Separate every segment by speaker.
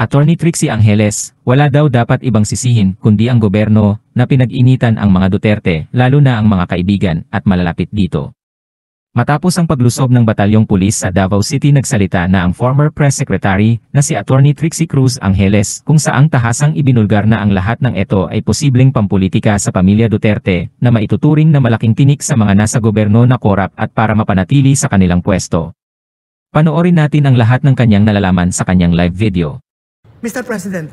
Speaker 1: Attorney Trixie Angeles, wala daw dapat ibang sisihin kundi ang gobyerno na pinag-initan ang mga Duterte lalo na ang mga kaibigan at malalapit dito. Matapos ang paglusob ng batalyong pulis sa Davao City nagsalita na ang former press secretary na si Attorney Trixie Cruz Angeles kung saang tahasang ibinulgar na ang lahat ng ito ay posibleng pampolitika sa pamilya Duterte na maituturing na malaking tinik sa mga nasa gobyerno na korap at para mapanatili sa kanilang pwesto. Panoorin natin ang lahat ng kanyang nalalaman sa kanyang live video. Mr. President,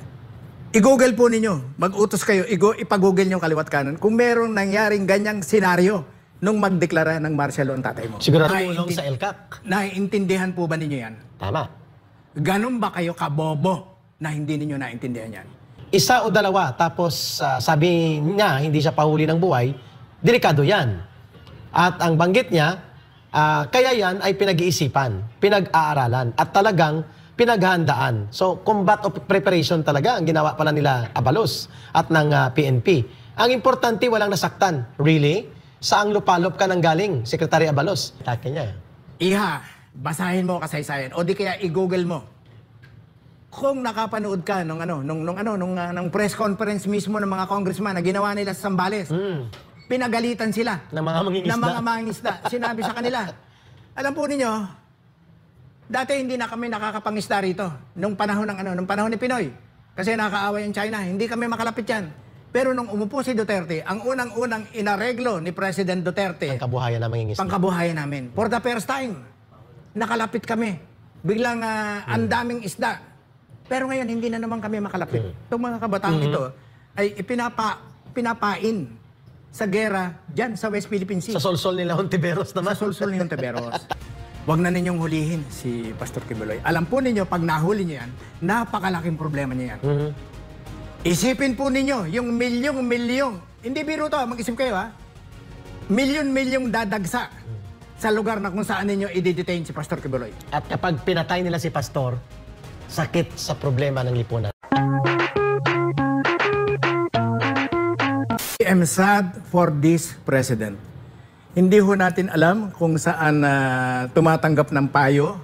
Speaker 1: i-google po ninyo, mag-utos kayo, igo, ipag-google nyo kaliwat kanan kung merong nangyaring ganyang senaryo nung magdeklara ng martial law ang tatay mo. Sigurado ulong sa ELCAC. Naiintindihan po ba ninyo yan? Tama. Ganun ba kayo kabobo na hindi ninyo naintindihan yan? Isa o dalawa, tapos
Speaker 2: uh, sabi niya hindi siya pahuli ng buhay, delikado yan. At ang banggit niya, uh, kaya yan ay pinag-iisipan, pinag-aaralan, at talagang pinaghandaan. So, combat of preparation talaga ang ginawa pala nila Abalos at ng uh, ah, PNP. Ang importante, walang nasaktan. Really? Saang lupalop ka nang galing, Secretary Abalos? Atake niya.
Speaker 1: Iha, basahin mo kasaysayan. O di kaya i-google mo. Kung nakapanood ka nung ano, nung, nung ano, nung, uh, nung press conference mismo ng mga congressman na ginawa nila sa Sambales, mm. pinagalitan sila. Ng mga mangingisda. Ng mga mangingisda. Sinabi sa kanila, alam po ninyo, Dati hindi na kami nakakapangista rito nung panahon ng ano, nung panahon ni Pinoy. Kasi nakakaaway ang China, hindi kami makalapit yan. Pero nung umupo si Duterte, ang unang-unang inareglo ni President Duterte, Pangkabuhayan ng mangingisda. pangkabuhayan namin. For the first time, nakalapit kami. Biglang ah, hmm. ang daming isda. Pero ngayon, hindi na naman kami makalapit. Hmm. Tong mga kabataan hmm. ito ay ipinapa, pinapain sa gera diyan sa West Philippine Sea. Sa solsol nila Hontiveros naman. Sa Solsol ni Hontiveros. Huwag na ninyong hulihin si Pastor Kibuloy. Alam po ninyo, pag nahuli niyo yan, napakalaking problema niya yan. Mm-hmm. Isipin po ninyo, yung milyong-milyong, hindi biro to, mag-isip kayo ha, milyon-milyong dadagsa sa lugar na kung saan ninyo i-detain si Pastor Kibuloy. At kapag pinatay nila si Pastor, sakit sa problema ng lipunan. I am sad for this president. Hindi ho natin alam kung saan uh, tumatanggap ng payo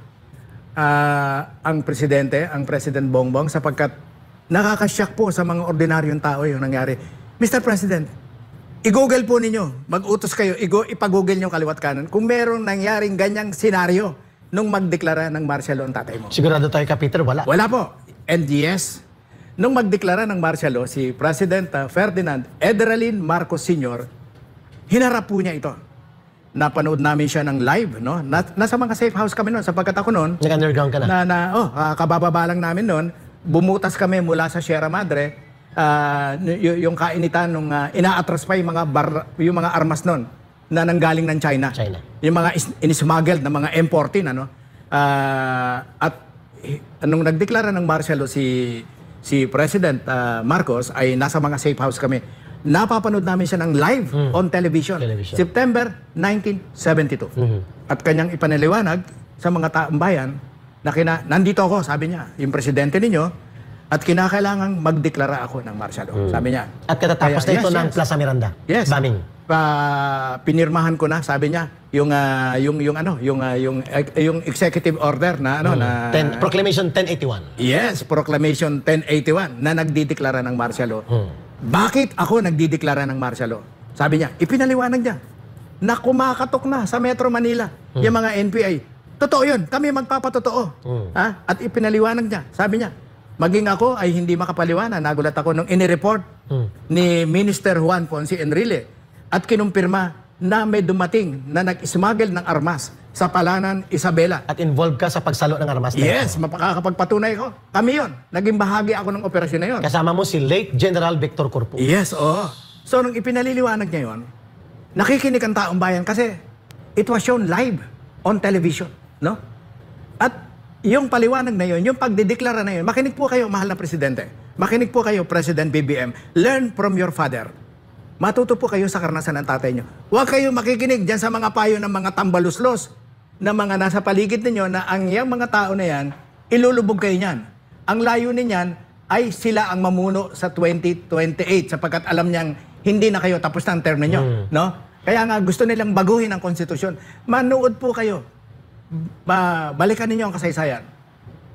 Speaker 1: uh, ang presidente, ang President Bongbong, sapagkat nakakasyak po sa mga ordinaryong tao yung nangyari. Mr. President, i-google po ninyo, mag-utos kayo, igo, ipag-google nyo kaliwat kanan kung merong nangyaring ganyang senaryo nung magdeklara ng martial law ang tatay mo.
Speaker 2: Sigurado tayo ka, Peter, wala. Wala
Speaker 1: po. And yes, nung magdeklara ng martial law si President ah, Ferdinand Edralin Marcos Sr., hinarap po niya ito napanood namin siya ng live, no? Nas, nasa mga safe house kami noon sapagkat ako noon... Nag-underground ka na? na, na oh, uh, kabababa lang namin noon. Bumutas kami mula sa Sierra Madre. Uh, yung kainitan nung uh, inaatras pa yung mga, bar, yung mga armas noon na nanggaling ng China. China. Yung mga inismuggled na mga M14, ano? Uh, at nung nagdeklara ng Marcelo si si President uh, Marcos ay nasa mga safe house kami napapanood namin siya ng live mm. on television, television. September 1972. Mm-hmm. At kanyang ipaniliwanag sa mga taong na kina, nandito ako, sabi niya, yung presidente ninyo, at kinakailangan magdeklara ako ng martial law, mm. sabi niya. At katatapos Kaya, na ito yes, ng yes. Plaza Miranda, yes. bombing. Pa, pinirmahan ko na, sabi niya, yung uh, yung yung ano, yung uh, yung uh, yung executive order na ano mm. na Ten, Proclamation 1081. Yes, Proclamation 1081 na nagdideklara ng martial law. Mm bakit ako nagdideklara ng martial law? Sabi niya, ipinaliwanag niya na kumakatok na sa Metro Manila hmm. yung mga NPA. Totoo yun. Kami magpapatotoo. Hmm. Ha? At ipinaliwanag niya. Sabi niya, maging ako ay hindi makapaliwanag. Nagulat ako nung inireport hmm. ni Minister Juan Ponce Enrile at kinumpirma na may dumating na nag-smuggle ng armas sa Palanan, Isabela. At involved ka sa pagsalo ng armas? Na yes, mapakakapagpatunay ko. Kami yon. Naging bahagi ako ng operasyon na yon. Kasama mo si late General Victor Corpo. Yes, oo. So, nung ipinaliliwanag niya yon, nakikinig ang taong bayan kasi it was shown live on television. No? At yung paliwanag na yon, yung pagdideklara na yon, makinig po kayo, mahal na Presidente. Makinig po kayo, President BBM. Learn from your father. Matuto po kayo sa karanasan ng tatay nyo. Huwag kayong makikinig dyan sa mga payo ng mga tambaluslos na mga nasa paligid ninyo na ang yang mga tao na yan, ilulubog kayo niyan. Ang layo niyan ay sila ang mamuno sa 2028 sapagkat alam niyang hindi na kayo tapos na ang term ninyo. Mm. No? Kaya nga gusto nilang baguhin ang konstitusyon. Manood po kayo. Ba, balikan ninyo ang kasaysayan.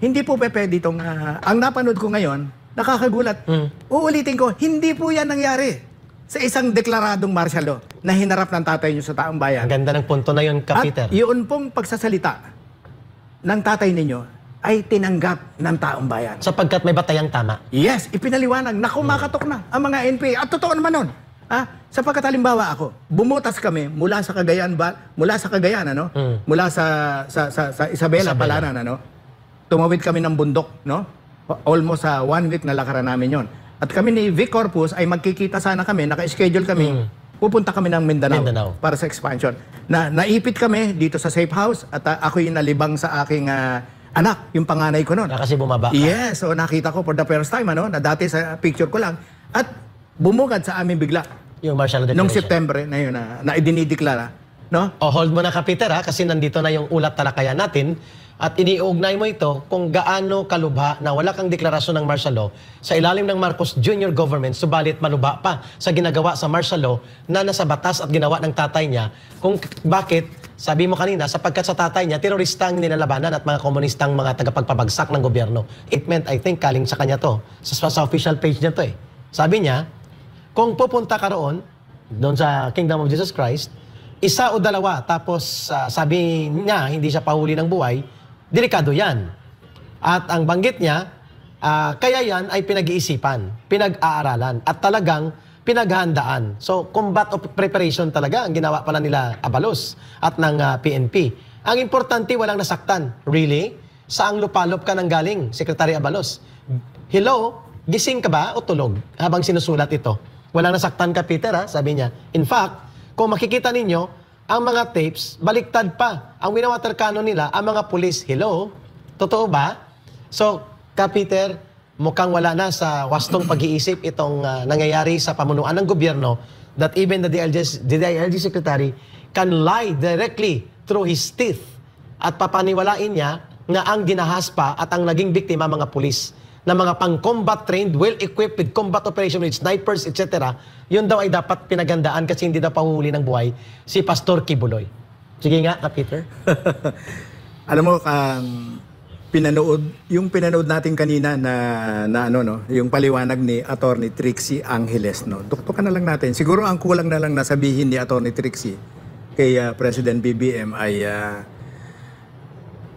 Speaker 1: Hindi po pepe dito Uh, ah, ang napanood ko ngayon, nakakagulat. Mm. Uulitin ko, hindi po yan nangyari sa isang deklaradong martial law na hinarap ng tatay niyo sa taong bayan. Ang ganda ng punto na yun, Kapiter. At yun pong pagsasalita ng tatay ninyo ay tinanggap ng taong bayan. Sapagkat may batayang tama. Yes, ipinaliwanag na kumakatok na ang mga NPA. At totoo naman nun. Ah, sapagkat halimbawa ako, bumutas kami mula sa Cagayan, ba, mula sa Cagayan, ano? Mm. Mula sa, sa, sa, sa Isabela, Isabela, Palanan, ano? Tumawid kami ng bundok, no? Almost sa uh, one week na lakaran namin yon. At kami ni Vic Corpus ay magkikita sana kami, naka-schedule kami. Mm. Pupunta kami ng Mindanao, Mindanao para sa expansion. Na naipit kami dito sa safe house at uh, ah, ako yung nalibang sa aking uh, anak, yung panganay ko noon. Ah, kasi bumaba. Yes, so nakita ko for the first time ano, na dati sa picture ko lang at bumugad sa amin bigla. Yung martial declaration. Noong September na yun na, na idinideklara. No? O oh, hold mo na Kapiter ha, kasi nandito
Speaker 2: na yung ulat talakayan natin at iniugnay mo ito kung gaano kalubha na wala kang deklarasyon ng martial law sa ilalim ng Marcos Jr. government subalit malubha pa sa ginagawa sa martial law na nasa batas at ginawa ng tatay niya kung bakit sabi mo kanina, sapagkat sa tatay niya, teroristang nilalabanan at mga komunistang mga tagapagpabagsak ng gobyerno. It meant, I think, kaling sa kanya to. Sa, sa official page niya to eh. Sabi niya, kung pupunta ka roon, doon sa Kingdom of Jesus Christ, isa o dalawa, tapos uh, sabi niya, hindi siya pahuli ng buhay, Delikado yan. At ang banggit niya, uh, kaya yan ay pinag-iisipan, pinag-aaralan, at talagang pinaghandaan. So, combat of preparation talaga ang ginawa pala nila Abalos at ng uh, ah, PNP. Ang importante, walang nasaktan. Really? Saang lupalop ka nang galing, Secretary Abalos? Hello? Gising ka ba o tulog habang sinusulat ito? Walang nasaktan ka, Peter, ha? Sabi niya. In fact, kung makikita ninyo, ang mga tapes, baliktad pa. Ang winawater cannon nila, ang mga pulis, hello? Totoo ba? So, Kapiter, mukhang wala na sa wastong pag-iisip itong uh, nangyayari sa pamunuan ng gobyerno that even the DLG, the DLG Secretary can lie directly through his teeth at papaniwalain niya na ang dinahas pa at ang naging biktima mga pulis na mga pang-combat trained, well-equipped with combat operation units, snipers, etc., yun daw ay dapat
Speaker 1: pinagandaan kasi hindi daw panguhuli ng buhay si Pastor Kibuloy. Sige nga, ka Peter. Alam mo, um, pinanood, yung pinanood natin kanina na, na ano, no, yung paliwanag ni Attorney Trixie Angeles, no, duktukan na lang natin. Siguro ang kulang na lang nasabihin ni Attorney Trixie kay uh, President BBM ay uh,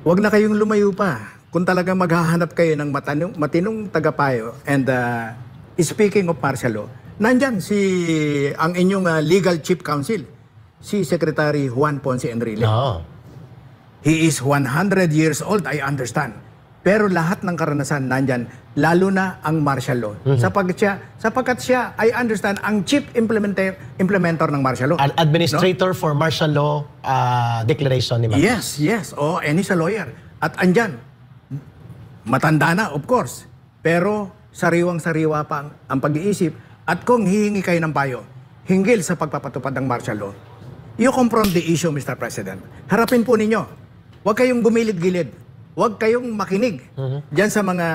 Speaker 1: wag na kayong lumayo pa kung talagang maghahanap kayo ng matanong, matinong tagapayo and uh, speaking of martial law, nandyan si ang inyong uh, legal chief counsel, si Secretary Juan Ponce Enrile. No. He is 100 years old, I understand. Pero lahat ng karanasan nandyan, lalo na ang martial law. Mm-hmm. Sapagkat siya, sapagkat siya, I understand, ang chief implementer, implementer ng martial law. An administrator no? for martial law uh, declaration ni Marcos. Yes, yes. Oh, and he's a lawyer. At andyan, Matanda na, of course. Pero sariwang-sariwa pa ang, ang pag-iisip. At kung hihingi kayo ng payo, hinggil sa pagpapatupad ng martial law, you confront the issue, Mr. President. Harapin po ninyo. Huwag kayong gumilid-gilid. Huwag kayong makinig uh-huh. dyan sa mga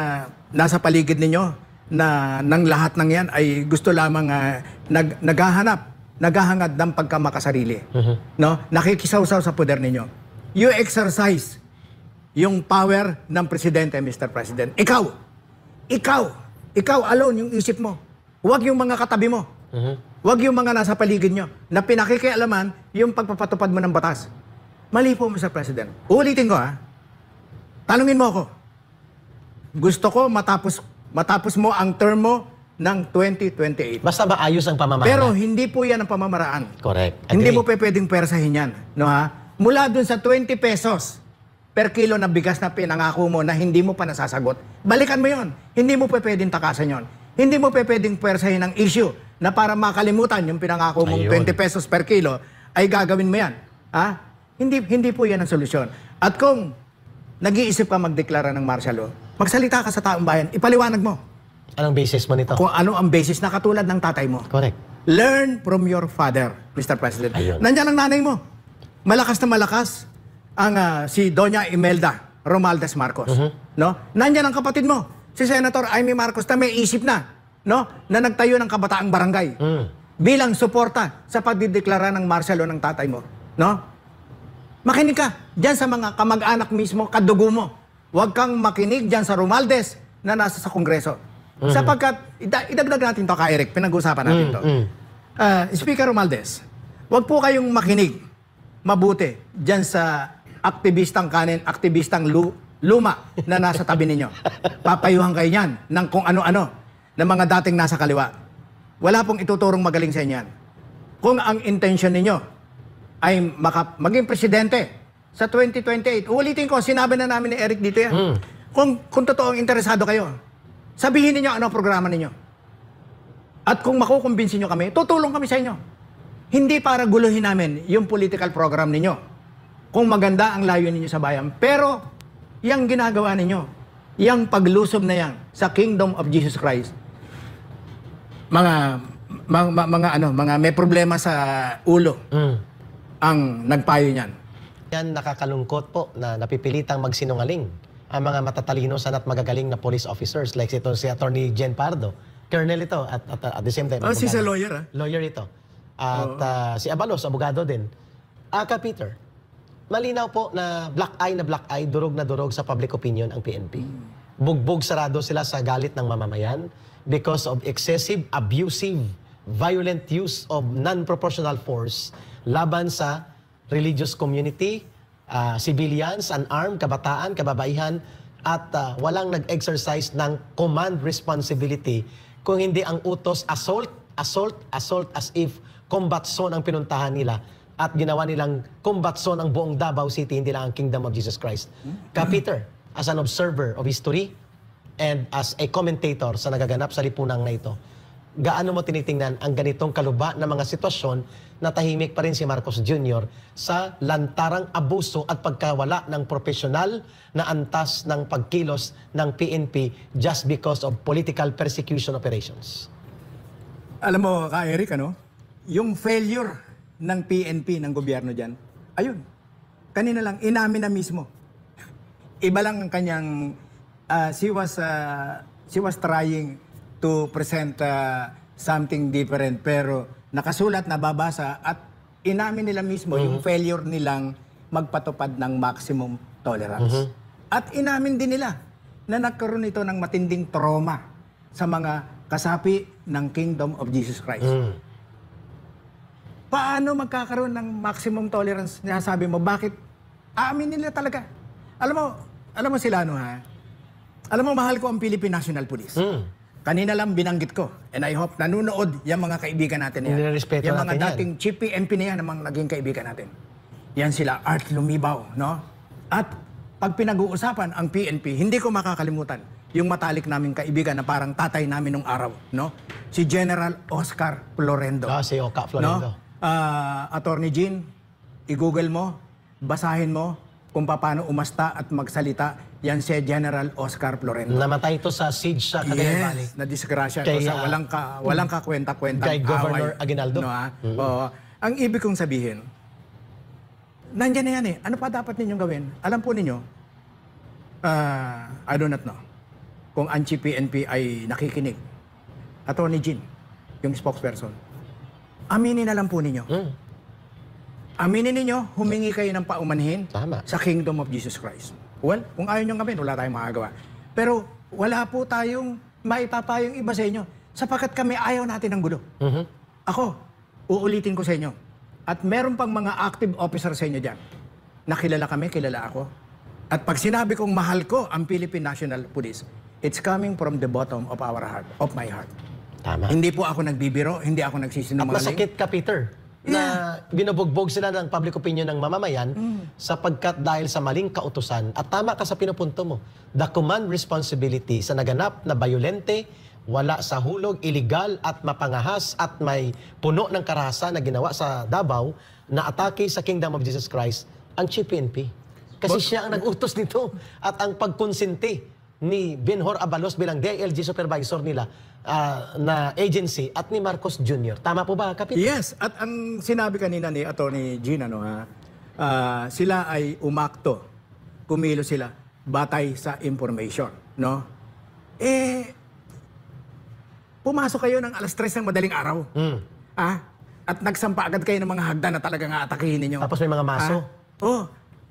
Speaker 1: nasa paligid ninyo na ng lahat ng yan ay gusto lamang uh, nag, naghahanap, naghahangad ng pagkamakasarili. Uh-huh. No? Nakikisawsaw sa poder ninyo. You exercise yung power ng presidente, Mr. President. Ikaw, ikaw, ikaw alone yung isip mo. Huwag yung mga katabi mo. Uh-huh. Huwag yung mga nasa paligid nyo na pinakikialaman yung pagpapatupad mo ng batas. Mali po, Mr. President. Ulitin ko, ha? Tanungin mo ako. Gusto ko matapos, matapos mo ang term mo ng 2028. Basta ba ayos ang pamamaraan? Pero hindi po yan ang pamamaraan.
Speaker 2: Correct. Agree. Hindi mo
Speaker 1: pe pwedeng persahin yan. No, ha? Mula dun sa 20 pesos per kilo ng bigas na pinangako mo na hindi mo pa nasasagot, balikan mo yon. Hindi mo pa pwedeng takasan yon. Hindi mo pa pwedeng pwersahin ang issue na para makalimutan yung pinangako mong Ayun. 20 pesos per kilo, ay gagawin mo yan. Ha? Hindi, hindi po yan ang solusyon. At kung nag-iisip ka magdeklara ng martial law, magsalita ka sa taong bayan, ipaliwanag mo. Anong basis mo nito? Kung ano ang basis na katulad ng tatay mo. Correct. Learn from your father, Mr. President. Ayun. Nandiyan ang nanay mo. Malakas na malakas ang uh, si Doña Imelda Romaldes Marcos, uh-huh. no? Nandiyan ang kapatid mo, si Senator Amy Marcos na may isip na, no? Na nagtayo ng kabataang barangay. Mm. Bilang suporta sa pagdideklara ng Marcelo ng tatay mo, no? Makinig ka diyan sa mga kamag-anak mismo, kadugo mo. Huwag kang makinig diyan sa Romaldes na nasa sa Kongreso. Mm-hmm. Sapagkat ida- idagdag natin to kay Eric, pinag-usapan natin mm, to. Mm-hmm. Uh, Speaker Romaldes, huwag po kayong makinig mabuti diyan sa aktivistang kanin, aktivistang lu luma na nasa tabi ninyo. Papayuhan kayo niyan ng kung ano-ano ng mga dating nasa kaliwa. Wala pong ituturong magaling sa inyan. Kung ang intention ninyo ay maging presidente sa 2028, ulitin ko, sinabi na namin ni Eric dito yan. Mm. Kung, kung totoong interesado kayo, sabihin niyo ano programa ninyo. At kung makukumbinsin nyo kami, tutulong kami sa inyo. Hindi para guluhin namin yung political program ninyo kung maganda ang layo ninyo sa bayan. Pero, yung ginagawa ninyo, yung paglusob na yan sa kingdom of Jesus Christ, mga mga, mga ano, mga may problema sa ulo mm. ang nagpayo niyan. Yan nakakalungkot
Speaker 2: po na napipilitang magsinungaling ang mga matatalino sanat magagaling na police officers like ito si Attorney Jen Pardo. Colonel ito at, at, at the same time. Oh, si sa lawyer ah. Lawyer ito. At uh, si Abalos, abogado din. Aka ah, Peter, malinaw po na black eye na black eye, durog na durog sa public opinion ang PNP. Bugbog sarado sila sa galit ng mamamayan because of excessive, abusive, violent use of non-proportional force laban sa religious community, uh, civilians, unarmed, kabataan, kababaihan, at uh, walang nag-exercise ng command responsibility kung hindi ang utos assault, assault, assault as if combat zone ang pinuntahan nila at ginawa nilang combat zone ang buong Davao City, hindi lang ang Kingdom of Jesus Christ. Ka hmm. Peter, as an observer of history and as a commentator sa nagaganap sa lipunang na ito, gaano mo tinitingnan ang ganitong kaluba na mga sitwasyon na tahimik pa rin si Marcos Jr. sa lantarang abuso at pagkawala ng profesional na antas ng pagkilos ng PNP just because of
Speaker 1: political persecution operations? Alam mo, ka Eric, ano? Yung failure ng PNP, ng gobyerno dyan, ayun, kanina lang, inamin na mismo. Iba lang ang kanyang, uh, she, was, uh, she was trying to present uh, something different, pero nakasulat, nababasa, at inamin nila mismo mm-hmm. yung failure nilang magpatupad ng maximum tolerance. Mm-hmm. At inamin din nila na nagkaroon ito ng matinding trauma sa mga kasapi ng Kingdom of Jesus Christ. Mm paano magkakaroon ng maximum tolerance na sabi mo, bakit aamin nila talaga? Alam mo, alam mo sila, no ha? Alam mo, mahal ko ang Philippine National Police. Mm. Kanina lang binanggit ko. And I hope nanonood yung mga kaibigan natin yan. Nirespeto yung mga natin dating yan. chief PNP na yan, mga naging kaibigan natin. Yan sila, Art Lumibaw, no? At pag pinag-uusapan ang PNP, hindi ko makakalimutan yung matalik naming kaibigan na parang tatay namin nung araw, no? Si General Oscar Florendo. Ah, si Oka Florendo. No? uh, Attorney Jean, i-google mo, basahin mo kung paano umasta at magsalita yan si General Oscar Florendo. Namatay ito sa siege sa Cagayan yes, Valley. Yes, nadisgrasya ito sa walang, ka, walang mm, kakwenta-kwenta. Kay Governor away, Aguinaldo. No, ah? mm-hmm. Oo. Ang ibig kong sabihin, nandyan na yan eh. Ano pa dapat ninyong gawin? Alam po ninyo, uh, I do not know, kung ang PNP ay nakikinig. Attorney Jean, yung spokesperson aminin na lang po ninyo. Mm. Aminin ninyo, humingi kayo ng paumanhin Tama. sa Kingdom of Jesus Christ. Well, kung ayaw nyo kami, wala tayong magagawa. Pero wala po tayong maipapayong iba sa inyo sapagkat kami ayaw natin ng gulo. Mm-hmm. Ako, uulitin ko sa inyo. At meron pang mga active officer sa inyo dyan. Nakilala kami, kilala ako. At pag sinabi kong mahal ko ang Philippine National Police, it's coming from the bottom of our heart, of my heart. Tama. Hindi po ako nagbibiro, hindi ako nagsisinungaling. masakit ka,
Speaker 2: Peter, na binubugbog sila ng public opinion ng mamamayan mm. sapagkat dahil sa maling kautusan. At tama ka sa pinupunto mo, the command responsibility sa naganap na bayolente, wala sa hulog, illegal at mapangahas at may puno ng karahasan na ginawa sa Davao na atake sa Kingdom of Jesus Christ ang Chief PNP. Kasi siya ang nag-utos nito at ang pagkonsinti ni Benhor Abalos bilang DLG supervisor nila uh, na agency at ni Marcos Jr. Tama po ba, Kapitan? Yes, at
Speaker 1: ang sinabi kanina ni Attorney Gina, no, ha, uh, sila ay umakto, kumilo sila, batay sa information. No? Eh, pumasok kayo ng alas 3 ng madaling araw. Mm. Ah, at nagsampa agad kayo ng mga hagdan na talagang aatakihin ninyo. Tapos may mga ah, maso. Ah, oh,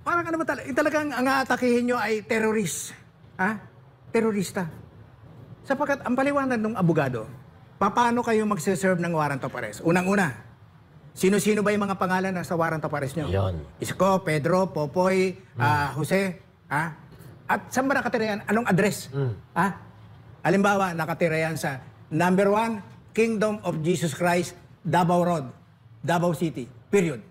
Speaker 1: parang ano ba talaga, talagang ang aatakihin nyo ay terrorist. Ah, terorista. Sapagkat ang paliwanag ng abogado, paano kayo magsiserve ng warrant of arrest? Unang-una, sino-sino ba yung mga pangalan na sa warrant of arrest nyo? Yun. Isko, Pedro, Popoy, mm. uh, Jose, ha? At sa ba nakatira yan? Anong address? Mm. Ah? Alimbawa, nakatira yan sa number one, Kingdom of Jesus Christ, Davao Road, Davao City, period.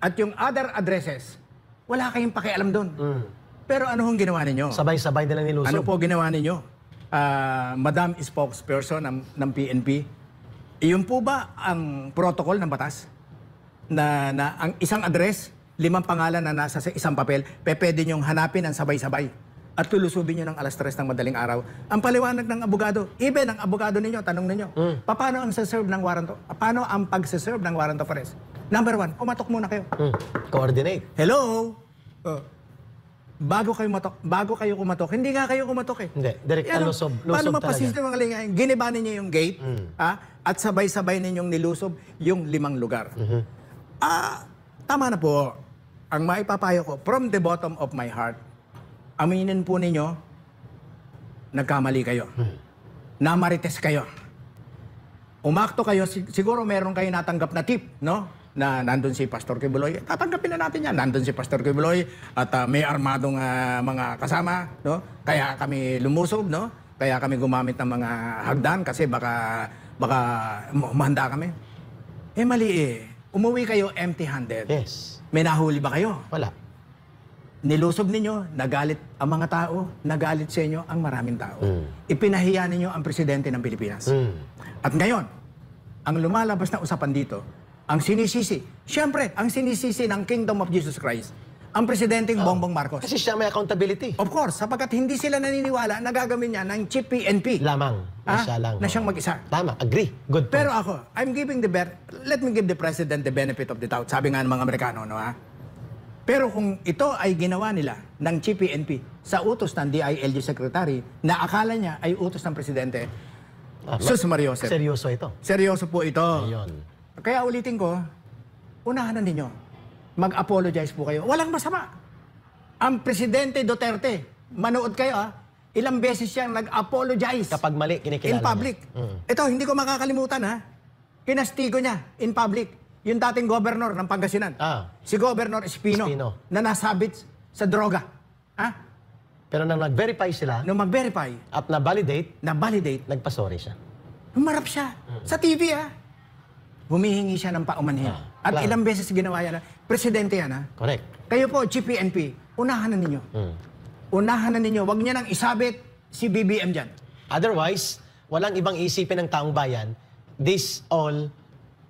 Speaker 1: At yung other addresses, wala kayong pakialam doon. Mm. Pero ano hong ginawa ninyo? Sabay-sabay nila nilusob. Ano po ginawa ninyo? uh, Madam Spokesperson ng, ng PNP, iyon po ba ang protocol ng batas? Na, na ang isang address, limang pangalan na nasa sa isang papel, pe, pwede niyong hanapin ang sabay-sabay at tulusubin niyo ng alas tres ng madaling araw. Ang paliwanag ng abogado, even ang abogado ninyo, tanong ninyo, mm. paano ang serve ng warrant, paano ang pag-serve ng warrant of arrest? Number one, pumatok muna kayo. Mm. Coordinate. Hello? Uh, bago kayo matok, bago kayo kumatok, hindi nga kayo kumatok eh. Hindi, direct ano, lusob, lusob paano mapasis ng mga lingayin? niya yung gate, mm. ah, at sabay-sabay ninyong nilusob yung limang lugar. Mm-hmm. Ah, tama na po. Ang maipapayo ko, from the bottom of my heart, aminin po ninyo, nagkamali kayo. Mm. Namarites kayo umakto kayo, siguro meron kayo natanggap na tip, no? na nandun si Pastor Kibuloy. Tatanggapin na natin yan. Nandun si Pastor Kibuloy at uh, may armadong uh, mga kasama. No? Kaya kami lumusob. No? Kaya kami gumamit ng mga hagdan kasi baka, baka mahanda kami. Eh mali eh. Umuwi kayo empty-handed. Yes. May nahuli ba kayo? Wala. Nilusob ninyo, nagalit ang mga tao, nagalit sa inyo ang maraming tao. Mm. Ipinahiya ninyo ang presidente ng Pilipinas. Mm. At ngayon, ang lumalabas na usapan dito, ang sinisisi, siyempre, ang sinisisi ng Kingdom of Jesus Christ, ang presidenteng oh. Bongbong Marcos. Kasi siya may accountability. Of course, sapagkat hindi sila naniniwala na gagawin niya ng chief PNP. Lamang. Na ah, lang. Na oh. siyang mag-isa. Tama. Agree. Good point. Pero ako, I'm giving the... Let me give the president the benefit of the doubt. Sabi nga ng mga Amerikano, no ha? Pero kung ito ay ginawa nila ng CPNP sa utos ng DILG Secretary na akala niya ay utos ng Presidente, ah, sus Mario Joseph.
Speaker 2: Seryoso ito.
Speaker 1: Seryoso po ito. Ayun. Kaya ulitin ko, unahan na ninyo. Mag-apologize po kayo. Walang masama. Ang Presidente Duterte, manood kayo ah, ilang beses siyang nag-apologize. Kapag mali, kinikilala In public. Mm. Ito, hindi ko makakalimutan ha. Ah. Kinastigo niya in public yung dating governor ng Pangasinan, Ah. si Governor Espino, Espino. na nasabit sa droga. Ah? Pero nang nag-verify sila Nung mag-verify, at na-validate,
Speaker 2: na-validate, nagpasori siya.
Speaker 1: humarap siya mm. sa TV ah. Bumihingi siya ng paumanhin. Ah, At claro. ilang beses ginawa yan. Presidente yan ha? Correct. Kayo po, GPNP, unahan na ninyo. Mm. Unahan na ninyo. Huwag niya nang isabit si BBM dyan.
Speaker 2: Otherwise, walang ibang isipin ng taong bayan. This all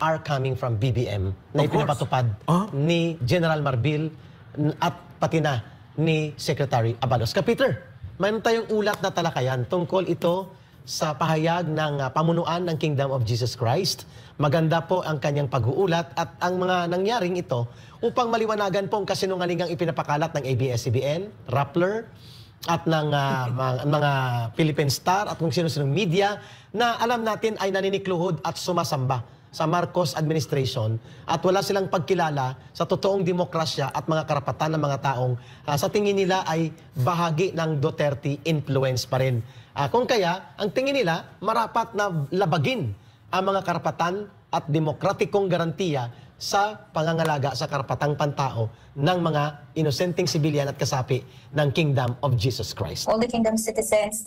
Speaker 2: are coming from BBM na of ipinapatupad huh? Ah? ni General Marbil at pati na ni Secretary Abalos. Kapiter, mayroon tayong ulat na talakayan tungkol ito sa pahayag ng uh, pamunuan ng Kingdom of Jesus Christ. Maganda po ang kanyang pag-uulat at ang mga nangyaring ito upang maliwanagan po ang kasinungalingang ipinapakalat ng ABS-CBN, Rappler, at ng uh, mga, Philippine Star at kung sino-sinong media na alam natin ay naninikluhod at sumasamba sa Marcos administration at wala silang pagkilala sa totoong demokrasya at mga karapatan ng mga taong uh, sa tingin nila ay bahagi ng Duterte influence pa rin. Uh, kung kaya, ang tingin nila marapat na labagin ang mga karapatan at demokratikong garantiya sa pangangalaga sa karapatang pantao ng mga inosenteng sibilyan at kasapi ng Kingdom of Jesus Christ.
Speaker 3: All the kingdom citizens,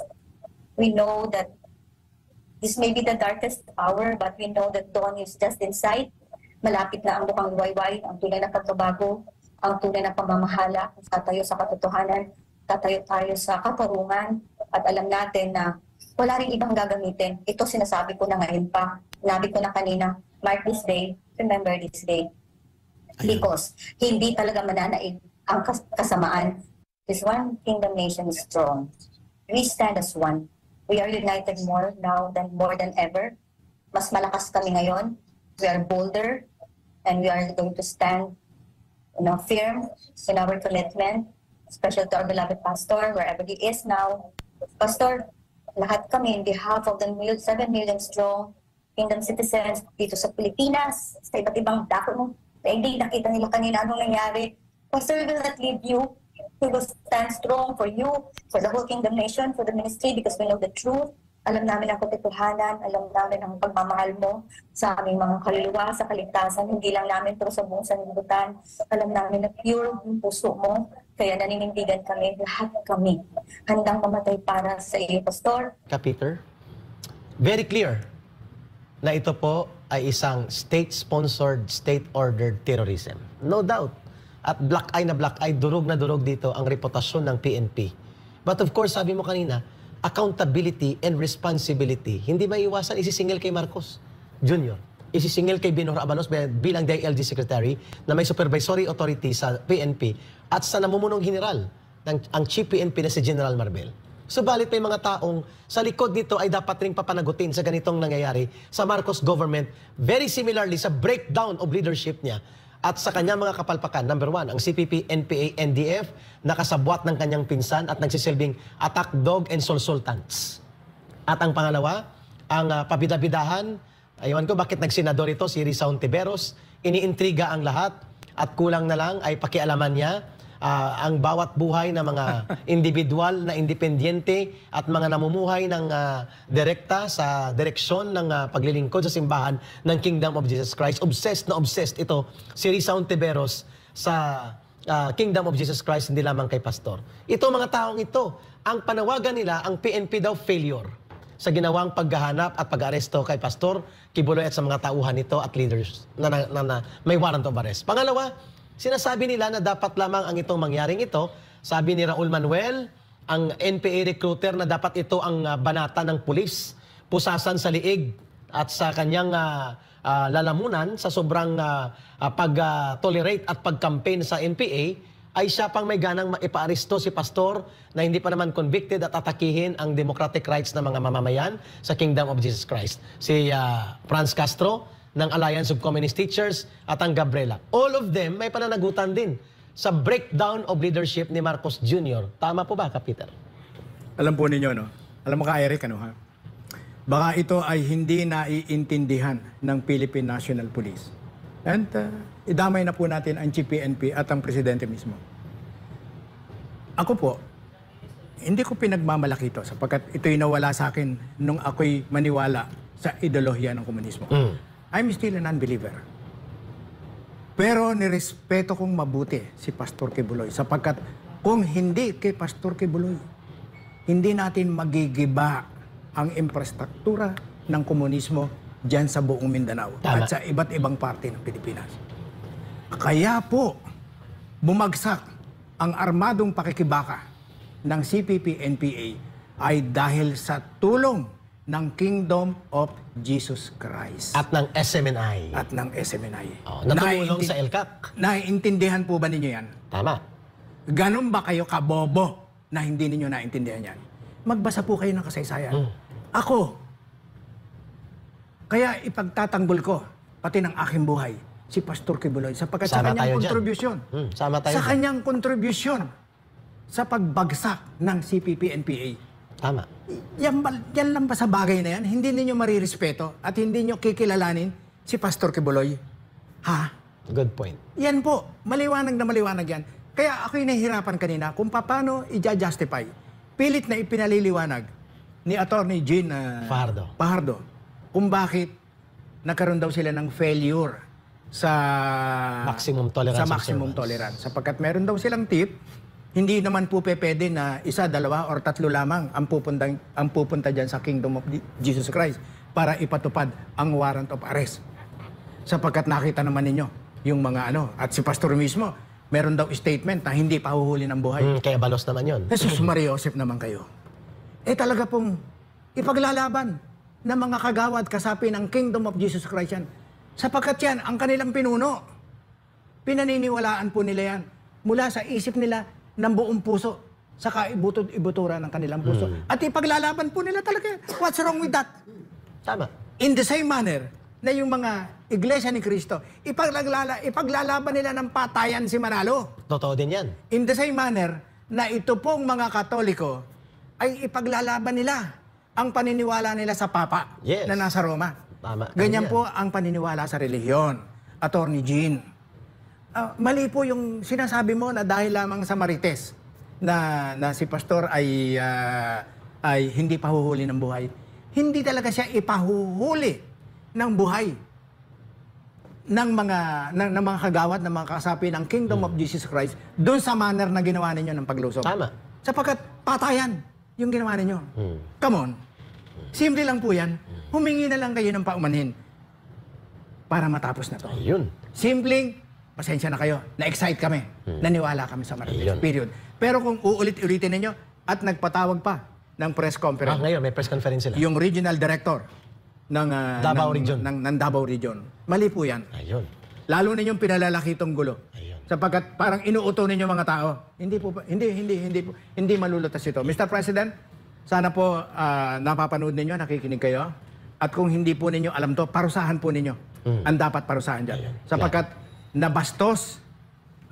Speaker 3: we know that This may be the darkest hour, but we know that dawn is just in sight. Malapit na ang mukhang wayway, ang tunay na pagbabago, ang tunay na pamamahala. Tatayo sa katotohanan, tatayo tayo sa katarungan, at alam natin na wala rin ibang gagamitin. Ito sinasabi ko na ngayon pa. Nabi ko na kanina, mark this day, remember this day. Because hindi talaga mananaig ang kasamaan. This one kingdom nation is strong. We stand as one. We are united more now than more than ever. Mas malakas kami ngayon. We are bolder and we are going to stand you know, firm in our commitment, especially to our beloved pastor, wherever he is now. Pastor, lahat kami in behalf of the 7 million strong kingdom citizens dito sa Pilipinas, sa iba't ibang dako mo. daigdig, nakita nila kanina anong nangyari. Pastor, we will not leave you. He will stand strong for you, for the whole kingdom nation, for the ministry because we know the truth. Alam namin ang katotohanan, alam namin ang pagmamahal mo sa aming mga kaluluwa, sa kaligtasan, hindi lang namin pero sa buong sanlibutan. Alam namin na pure ang puso mo, kaya naninindigan kami, lahat kami, handang mamatay para sa iyo, Pastor.
Speaker 2: Kapiter, very clear na ito po ay isang state-sponsored, state-ordered terrorism. No doubt. At black eye na black eye, durog na durog dito ang reputasyon ng PNP. But of course, sabi mo kanina, accountability and responsibility, hindi maiwasan isisingil kay Marcos Jr. Isisingil kay Binor Abanos bilang DILG Secretary na may supervisory authority sa PNP at sa namumunong general ng, ang chief PNP na si General Marbel. Subalit may mga taong sa likod nito ay dapat ring papanagutin sa ganitong nangyayari sa Marcos government very similarly sa breakdown of leadership niya at sa kanya mga kapalpakan, number one, ang CPP, NPA, NDF, nakasabwat ng kanyang pinsan at nagsisilbing attack dog and sultans. At ang pangalawa, ang uh, pabidabidahan, aywan ko bakit nagsinador ito si Rizal Tiberos, iniintriga ang lahat at kulang na lang ay pakialaman niya uh, ang bawat buhay ng mga individual na independyente at mga namumuhay ng uh, direkta sa direksyon ng uh, paglilingkod sa simbahan ng Kingdom of Jesus Christ. Obsessed na obsessed ito si Risa Ontiveros sa uh, Kingdom of Jesus Christ, hindi lamang kay pastor. Ito mga taong ito, ang panawagan nila, ang PNP daw failure sa ginawang paghahanap at pag-aresto kay pastor, kibuloy at sa mga tauhan nito at leaders na, na, na, na may warrant of arrest. Pangalawa, Sinasabi nila na dapat lamang ang itong mangyaring ito. Sabi ni Raul Manuel, ang NPA recruiter na dapat ito ang ah, banata ng pulis, pusasan sa liig at sa kanyang uh, uh, lalamunan sa sobrang uh, pag-tolerate uh, at pag-campaign sa NPA ay siya pang may ganang maipaaristo si pastor na hindi pa naman convicted at atakihin ang democratic rights ng mga mamamayan sa Kingdom of Jesus Christ. Si uh, Franz Castro, ng Alliance of Communist Teachers at ang Gabriela. All of them may pananagutan din sa breakdown of leadership
Speaker 1: ni Marcos Jr. Tama po ba, Kapiter? Alam po ninyo, no? Alam mo ka, Eric, ano ha? Baka ito ay hindi naiintindihan ng Philippine National Police. And uh, idamay na po natin ang GPNP at ang presidente mismo. Ako po, hindi ko pinagmamalaki ito sapagkat ito'y nawala sa akin nung ako'y maniwala sa ideolohiya ng komunismo. Mm. I'm still an unbeliever. Pero nirespeto kong mabuti si Pastor Kibuloy sapagkat kung hindi kay Pastor Kibuloy, hindi natin magigiba ang infrastruktura ng komunismo dyan sa buong Mindanao Tama. at sa iba't ibang parte ng Pilipinas. Kaya po, bumagsak ang armadong pakikibaka ng CPP-NPA ay dahil sa tulong ng Kingdom of Jesus Christ. At ng SMNI. At ng SMNI. Oh, natumulong sa ELCAC. Naiintindihan po ba ninyo yan? Tama. Ganun ba kayo kabobo na hindi ninyo naintindihan yan? Magbasa po kayo ng kasaysayan. Mm. Ako, kaya ipagtatanggol ko, pati ng aking buhay, si Pastor Kibuloy, sapagkat sa kanyang kontribusyon. Hmm, sama tayo sa dyan. kanyang kontribusyon sa pagbagsak ng CPP-NPA Tama. Yan, yan lang ba sa bagay na yan? Hindi ninyo marirespeto at hindi nyo kikilalanin si Pastor Kibuloy.
Speaker 2: Ha? Good point.
Speaker 1: Yan po. Maliwanag na maliwanag yan. Kaya ako'y nahihirapan kanina kung paano i-justify. Pilit na ipinaliliwanag ni Attorney Jean uh, ah, Pardo. Fajardo kung bakit nagkaroon daw sila ng failure sa maximum tolerance sa maximum tolerance sapagkat meron daw silang tip hindi naman po pwede na isa, dalawa, or tatlo lamang ang pupundang, ang pupunta dyan sa kingdom of Jesus Christ para ipatupad ang warrant of arrest. Sapagkat nakita naman ninyo yung mga ano, at si pastor mismo, meron daw statement na hindi pa huhuli ng buhay. Mm, kaya balos naman yun. Jesus Maria Joseph naman kayo. Eh talaga pong ipaglalaban ng mga kagawad kasapi ng kingdom of Jesus Christ yan. Sapagkat yan, ang kanilang pinuno, pinaniniwalaan po nila yan. Mula sa isip nila, ng buong puso sa ibutod-ibutura ng kanilang puso. Mm. At ipaglalaban po nila talaga. What's wrong with that? Tama. In the same manner na yung mga iglesia ni Kristo, ipaglalala, ipaglalaban nila ng patayan si Manalo.
Speaker 2: Totoo din yan.
Speaker 1: In the same manner na ito pong mga Katoliko ay ipaglalaban nila ang paniniwala nila sa Papa yes. na nasa Roma. Tama. Ganyan, Ganyan po ang paniniwala sa reliyon. Attorney Jean uh, mali po yung sinasabi mo na dahil lamang sa Marites na, na si Pastor ay, uh, ay hindi pahuhuli ng buhay. Hindi talaga siya ipahuhuli ng buhay ng mga ng, ng mga kagawad ng mga kasapi ng Kingdom mm. of hmm. Jesus Christ doon sa manner na ginawa ninyo ng paglusok. Tama. Sapagkat patayan yung ginawa ninyo. Mm. Come on. Simple lang po yan. Hmm. Humingi na lang kayo ng paumanhin para matapos na to. Ayun. Simpleng pasensya na kayo. Na-excite kami. Hmm. Naniwala kami sa Marites. Period. Pero kung uulit-ulitin ninyo at nagpatawag pa ng press conference. Ah, ngayon may press conference sila. Yung regional director ng uh, Davao ng, Region. Ng, ng Davao Region. Mali po 'yan. Ayun. Lalo ninyong pinalalaki itong gulo. Ayun. Sapagkat parang inuuto ninyo mga tao. Hindi po hindi hindi hindi po, hindi malulutas ito. Mr. President, sana po uh, napapanood ninyo, nakikinig kayo. At kung hindi po ninyo alam to, parusahan po ninyo. Mm. Ang dapat parusahan diyan. Sapagkat na bastos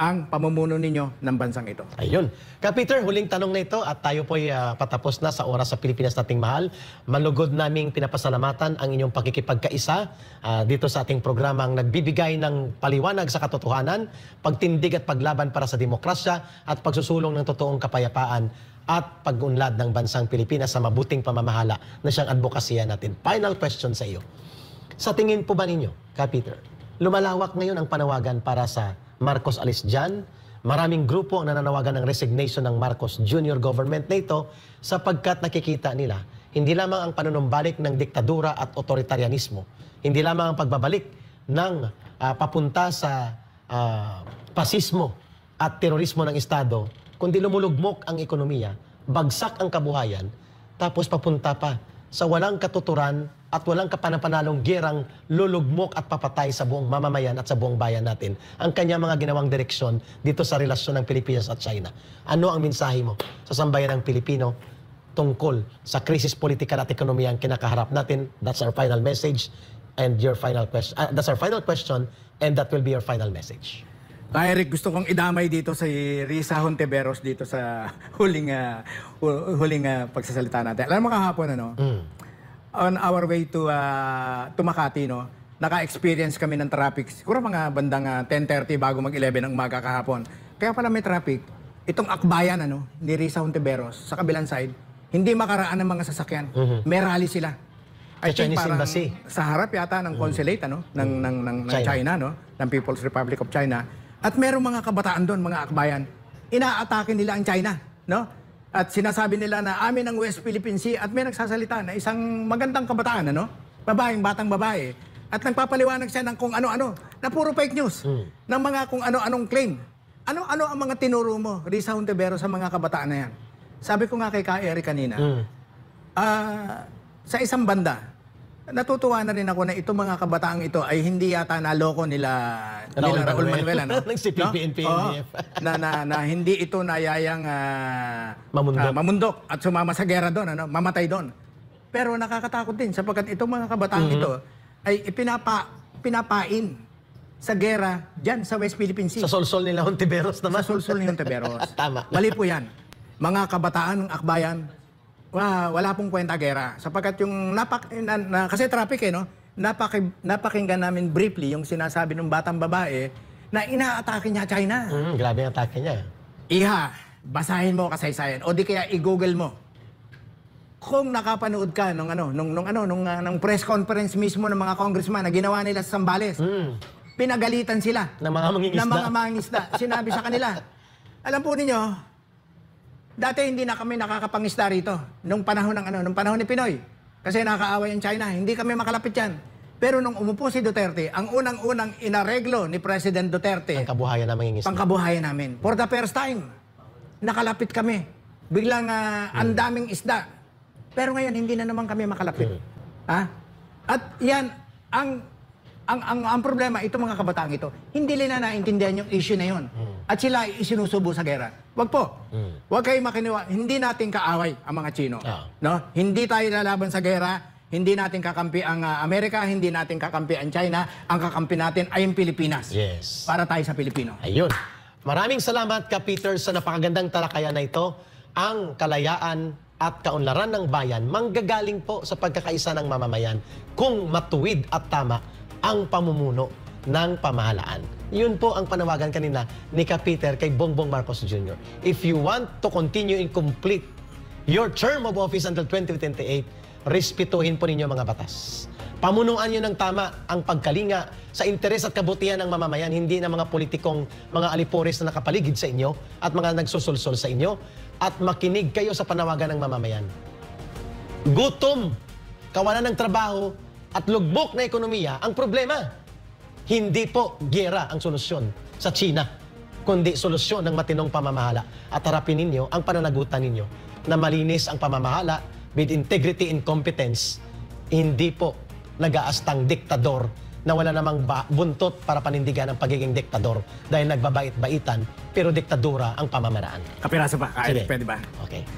Speaker 1: ang pamumuno ninyo ng bansang ito. Ayun.
Speaker 2: Ka huling tanong na ito at tayo po ay uh, patapos na sa oras sa Pilipinas nating mahal. Malugod naming pinapasalamatan ang inyong pakikipagkaisa uh, dito sa ating programang nagbibigay ng paliwanag sa katotohanan, pagtindig at paglaban para sa demokrasya at pagsusulong ng totoong kapayapaan at pag-unlad ng bansang Pilipinas sa mabuting pamamahala na siyang advokasya natin. Final question sa iyo. Sa tingin po ba ninyo, Ka Lumalawak ngayon ang panawagan para sa Marcos Alisjan. Maraming grupo ang nananawagan ng resignation ng Marcos Jr. government na ito sapagkat nakikita nila hindi lamang ang panunumbalik ng diktadura at otoritarianismo, hindi lamang ang pagbabalik ng uh, papunta sa uh, pasismo at terorismo ng Estado, kundi lumulugmok ang ekonomiya, bagsak ang kabuhayan, tapos papunta pa sa walang katuturan at walang kapanapanalong gerang lulugmok at papatay sa buong mamamayan at sa buong bayan natin ang kanya mga ginawang direksyon dito sa relasyon ng Pilipinas at China. Ano ang mensahe mo sa sambayan ng Pilipino tungkol sa krisis politika at ekonomiya ang kinakaharap natin? That's our final message and your final question. Uh, ah, that's our final question
Speaker 1: and that will be your final message. Ah, Eric, gusto kong idamay dito si Risa Honteveros dito sa huling uh, huling uh, pagsasalita natin. Alam mo kahapon ano? Mm on our way to, uh, to Makati, no, naka-experience kami ng traffic. Siguro mga bandang uh, 10.30 bago mag-11 ng umaga kahapon. Kaya pala may traffic. Itong akbayan, ano, ni Risa Hontiveros, sa kabilang side, hindi makaraan ng mga sasakyan. Mm-hmm. May rally sila. I think Chinese Embassy. Sa harap yata ng mhm. consulate, ano, ng, mm-hmm. ng, ng, ng, China. China, no, ng People's Republic of China. At merong mga kabataan doon, mga akbayan. Inaatake nila ang China, no? At sinasabi nila na amin ang West Philippine Sea at may nagsasalita na isang magandang kabataan, ano? Babaeng batang babae. At nagpapaliwanag siya ng kung ano-ano na puro fake news mm. ng mga kung ano-anong claim. Ano-ano ang mga tinuro mo, Risa Huntevero, sa mga kabataan na yan? Sabi ko nga kay Ka Eric kanina, mm. uh, sa isang banda, Natutuwa na rin ako na itong mga kabataang ito ay hindi yata naloko nila, Raul nila Raul Manuel. ano? Nagsi-PPNP, no? Oo. na, na, na hindi ito nayayang ah, Mamundok. ah, mamundok at sumama sa gera doon, ano? mamatay doon. Pero nakakatakot din sapagkat itong mga kabataang mm-hmm. ito ay ipinapa, pinapain sa gera diyan sa West Philippine Sea. Sa solsol nila, Hontiveros naman. Sa solsol ni Hontiveros. Tama. Mali po yan. Mga kabataan ng akbayan, uh, wala pong kwenta gera. Sapagkat yung napak eh, na, na, kasi traffic eh no. napaki napakinggan namin briefly yung sinasabi ng batang babae na inaatake niya China. Mm, grabe ang atake niya. Iha, basahin mo kasaysayan o di kaya i-google mo. Kung nakapanood ka nung ano, nung, nung ano, nung, uh, nung press conference mismo ng mga congressman na ginawa nila sa Sambales. Mm. Pinagalitan sila ng mga mangingisda. Ng mga mangingisda. Sinabi sa kanila, alam po ninyo, Dati hindi na kami nakakapangista rito nung panahon ng ano, nung panahon ni Pinoy. Kasi nakaaway ang China, hindi kami makalapit yan. Pero nung umupo si Duterte, ang unang-unang inareglo ni President Duterte, Pangkabuhayan na mangingisda. pangkabuhayan namin. For the first time, nakalapit kami. Biglang ah, hmm. ang daming isda. Pero ngayon, hindi na naman kami makalapit. Hmm. Ha? At yan, ang ang, ang, ang problema, ito mga kabataan ito, hindi nila naintindihan yung issue na yun. Hmm. At sila ay isinusubo sa gera. Wag po. Hmm. Wag kayong makiniwa. Hindi natin kaaway ang mga Chino. Ah. No? Hindi tayo lalaban sa gera. Hindi natin kakampi ang uh, Amerika, hindi natin kakampi ang China. Ang kakampi natin ay ang Pilipinas. Yes. Para tayo sa Pilipino. Ayun. Maraming salamat ka Peter sa napakagandang
Speaker 2: talakayan na ito. Ang kalayaan at kaunlaran ng bayan manggagaling po sa pagkakaisa ng mamamayan kung matuwid at tama ang pamumuno ng pamahalaan. Yun po ang panawagan kanina ni Kapiter kay Bongbong Marcos Jr. If you want to continue and complete your term of office until 2028, respetuhin po ninyo mga batas. Pamunuan nyo ng tama ang pagkalinga sa interes at kabutihan ng mamamayan, hindi ng mga politikong mga alipores na nakapaligid sa inyo at mga nagsusulsol sa inyo at makinig kayo sa panawagan ng mamamayan. Gutom, kawalan ng trabaho, at lugbok na ekonomiya ang problema. Hindi po gera ang solusyon sa China, kundi solusyon ng matinong pamamahala. At harapin ninyo ang pananagutan ninyo na malinis ang pamamahala with integrity and competence. Hindi po nag-aastang diktador na wala namang buntot para panindigan ang pagiging diktador dahil nagbabait-baitan pero diktadura ang pamamaraan.
Speaker 1: Kapiraso ba? Ay, Sige. pwede ba? Okay.